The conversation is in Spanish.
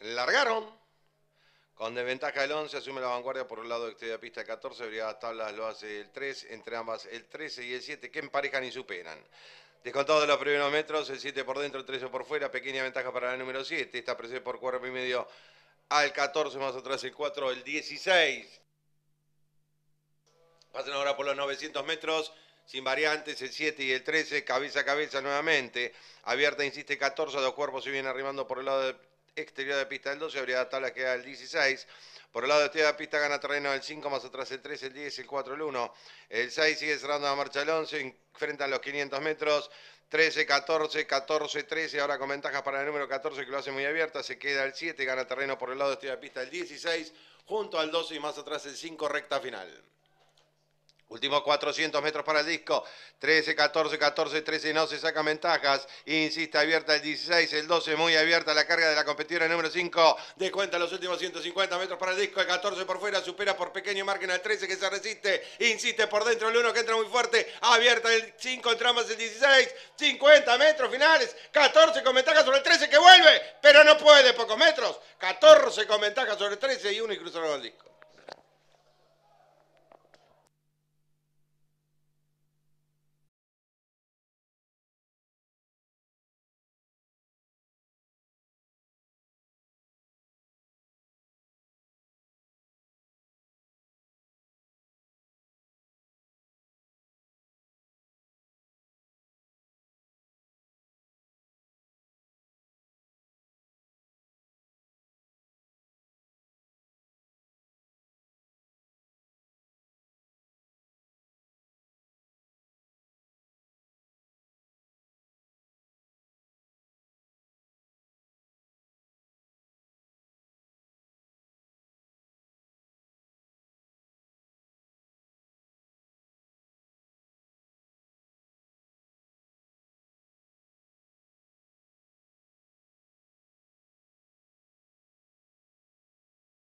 largaron. Con desventaja el 11 asume la vanguardia por un lado de la pista 14, Brigadas Tablas lo hace el 3, entre ambas el 13 y el 7 que emparejan y superan. Descontado de los primeros metros, el 7 por dentro, el 13 por fuera, pequeña ventaja para la número 7, está presente por cuerpo y medio al 14, más atrás el 4, el 16. Pasan ahora por los 900 metros, sin variantes, el 7 y el 13, cabeza a cabeza nuevamente. Abierta, insiste, 14, dos cuerpos se vienen arrimando por el lado de exterior de pista del 12, habría tabla que el 16. Por el lado de este de pista gana terreno el 5, más atrás el 3, el 10, el 4, el 1. El 6 sigue cerrando la marcha el 11, enfrentan los 500 metros. 13, 14, 14, 13, ahora con ventajas para el número 14 que lo hace muy abierta, se queda el 7, gana terreno por el lado de este de pista el 16, junto al 12 y más atrás el 5, recta final. Últimos 400 metros para el disco. 13, 14, 14, 13. No se saca ventajas. Insiste abierta el 16, el 12. Muy abierta la carga de la competidora número 5. Descuenta los últimos 150 metros para el disco. El 14 por fuera. Supera por pequeño margen al 13 que se resiste. Insiste por dentro el 1 que entra muy fuerte. Abierta el 5. Entramos el 16. 50 metros finales. 14 con ventaja sobre el 13 que vuelve. Pero no puede. Pocos metros. 14 con ventaja sobre el 13 y 1 y cruzaron el disco.